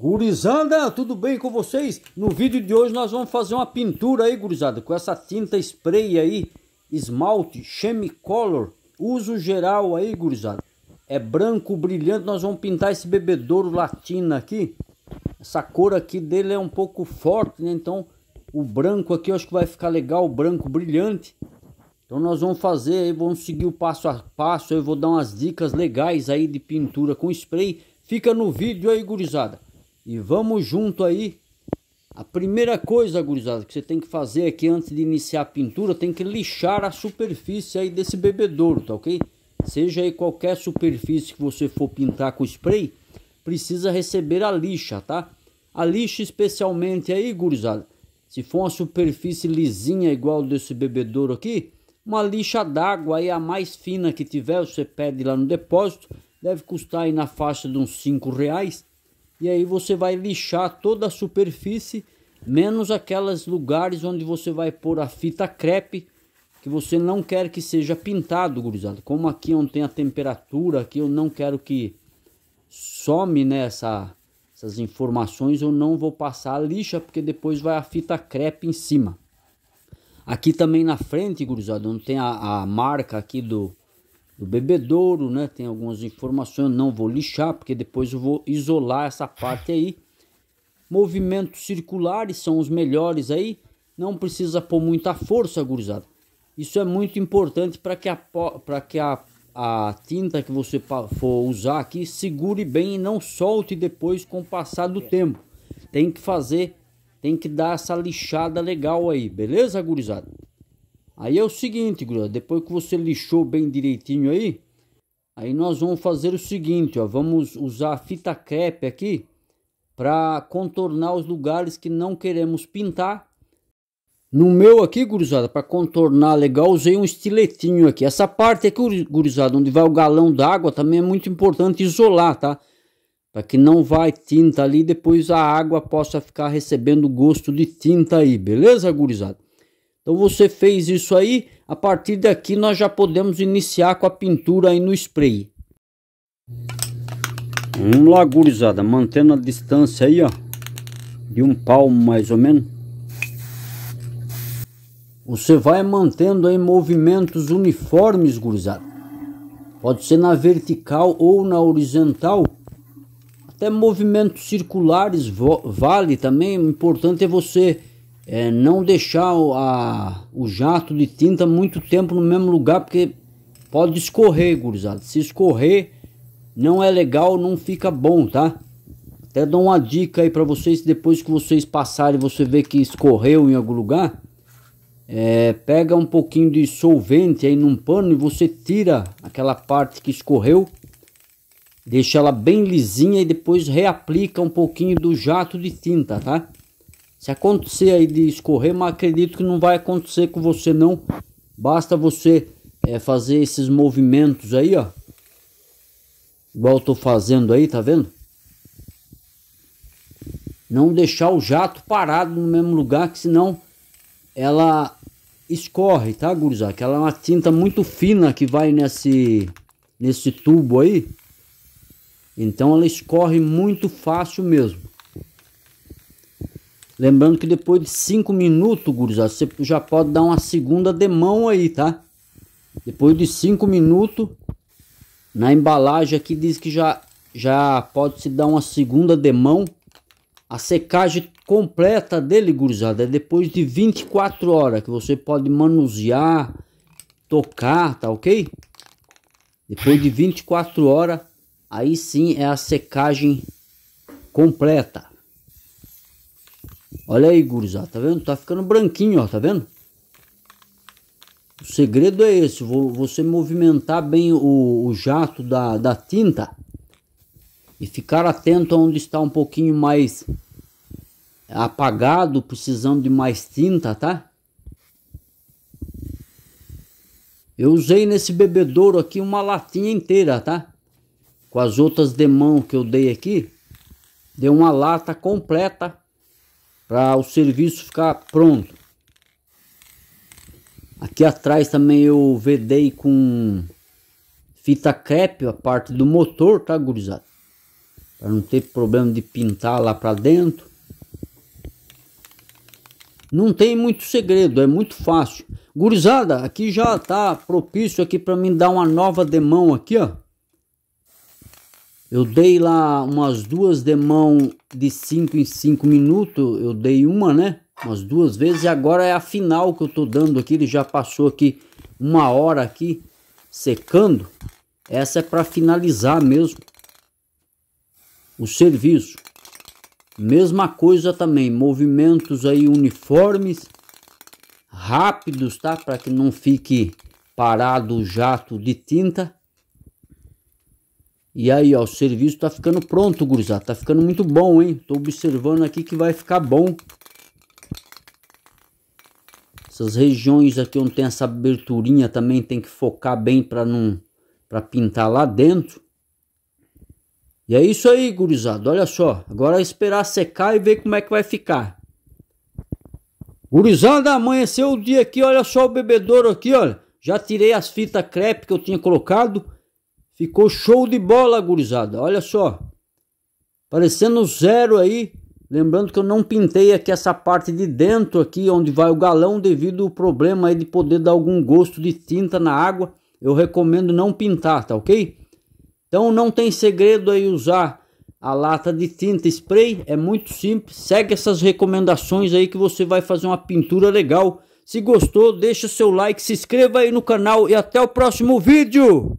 Gurizada, tudo bem com vocês? No vídeo de hoje nós vamos fazer uma pintura aí, gurizada, com essa tinta spray aí, esmalte, chemicolor, uso geral aí, gurizada. É branco brilhante, nós vamos pintar esse bebedouro latina aqui. Essa cor aqui dele é um pouco forte, né? Então o branco aqui eu acho que vai ficar legal, o branco brilhante. Então nós vamos fazer aí, vamos seguir o passo a passo, eu vou dar umas dicas legais aí de pintura com spray. Fica no vídeo aí, gurizada. E vamos junto aí. A primeira coisa, gurizada, que você tem que fazer aqui antes de iniciar a pintura, tem que lixar a superfície aí desse bebedouro, tá ok? Seja aí qualquer superfície que você for pintar com spray, precisa receber a lixa, tá? A lixa especialmente aí, gurizada, se for uma superfície lisinha igual desse bebedouro aqui, uma lixa d'água aí a mais fina que tiver, você pede lá no depósito, deve custar aí na faixa de uns 5 reais e aí você vai lixar toda a superfície, menos aqueles lugares onde você vai pôr a fita crepe, que você não quer que seja pintado, gurizada. Como aqui não tem a temperatura, aqui eu não quero que some nessa né, essas informações, eu não vou passar a lixa, porque depois vai a fita crepe em cima. Aqui também na frente, gurizada, não tem a, a marca aqui do do bebedouro, né? Tem algumas informações, não vou lixar, porque depois eu vou isolar essa parte aí. Movimentos circulares são os melhores aí, não precisa pôr muita força, gurizada. Isso é muito importante para que, a, pra que a, a tinta que você for usar aqui segure bem e não solte depois com o passar do tempo. Tem que fazer, tem que dar essa lixada legal aí, beleza, gurizada? Aí é o seguinte, depois que você lixou bem direitinho aí, aí nós vamos fazer o seguinte, ó, vamos usar a fita crepe aqui para contornar os lugares que não queremos pintar. No meu aqui, gurizada, para contornar legal, usei um estiletinho aqui. Essa parte aqui, gurizada, onde vai o galão d'água, também é muito importante isolar, tá? Para que não vai tinta ali, depois a água possa ficar recebendo gosto de tinta aí, beleza, gurizada? Então você fez isso aí, a partir daqui nós já podemos iniciar com a pintura aí no spray. Vamos lá, gurizada, mantendo a distância aí, ó, de um palmo mais ou menos. Você vai mantendo aí movimentos uniformes, gurizada. Pode ser na vertical ou na horizontal. Até movimentos circulares vale também. O importante é você é, não deixar o, a, o jato de tinta muito tempo no mesmo lugar, porque pode escorrer, gurizada. Se escorrer, não é legal, não fica bom, tá? Até dou uma dica aí para vocês, depois que vocês passarem, você vê que escorreu em algum lugar, é, pega um pouquinho de solvente aí num pano e você tira aquela parte que escorreu, deixa ela bem lisinha e depois reaplica um pouquinho do jato de tinta, tá? Se acontecer aí de escorrer, mas acredito que não vai acontecer com você não. Basta você é, fazer esses movimentos aí, ó. Igual eu tô fazendo aí, tá vendo? Não deixar o jato parado no mesmo lugar, que senão ela escorre, tá, gurizada? Que ela é uma tinta muito fina que vai nesse, nesse tubo aí. Então ela escorre muito fácil mesmo. Lembrando que depois de 5 minutos, gurizada, você já pode dar uma segunda demão aí, tá? Depois de 5 minutos, na embalagem aqui diz que já, já pode se dar uma segunda demão. A secagem completa dele, gurizada, é depois de 24 horas que você pode manusear, tocar, tá ok? Depois de 24 horas, aí sim é a secagem completa. Olha aí, gurizada, tá vendo? Tá ficando branquinho, ó, tá vendo? O segredo é esse, você movimentar bem o, o jato da, da tinta e ficar atento onde está um pouquinho mais apagado, precisando de mais tinta, tá? Eu usei nesse bebedouro aqui uma latinha inteira, tá? Com as outras de mão que eu dei aqui, deu uma lata completa para o serviço ficar pronto. Aqui atrás também eu vedei com fita crepe a parte do motor, tá gurizada? Para não ter problema de pintar lá para dentro. Não tem muito segredo, é muito fácil. Gurizada, aqui já tá propício aqui para mim dar uma nova demão aqui, ó. Eu dei lá umas duas de mão de 5 em 5 minutos, eu dei uma, né? Umas duas vezes e agora é a final que eu tô dando aqui, ele já passou aqui uma hora aqui secando. Essa é para finalizar mesmo o serviço. Mesma coisa também, movimentos aí uniformes, rápidos, tá? Para que não fique parado o jato de tinta. E aí, ó, o serviço tá ficando pronto, gurizada. Tá ficando muito bom, hein? Tô observando aqui que vai ficar bom. Essas regiões aqui onde tem essa aberturinha também tem que focar bem para não para pintar lá dentro. E é isso aí, gurizada. Olha só, agora é esperar secar e ver como é que vai ficar. Gurizada, amanheceu o dia aqui, olha só o bebedouro aqui, olha. Já tirei as fitas crepe que eu tinha colocado Ficou show de bola, gurizada. Olha só. Parecendo zero aí. Lembrando que eu não pintei aqui essa parte de dentro aqui, onde vai o galão, devido ao problema aí de poder dar algum gosto de tinta na água. Eu recomendo não pintar, tá ok? Então não tem segredo aí usar a lata de tinta spray. É muito simples. Segue essas recomendações aí que você vai fazer uma pintura legal. Se gostou, deixa seu like, se inscreva aí no canal e até o próximo vídeo.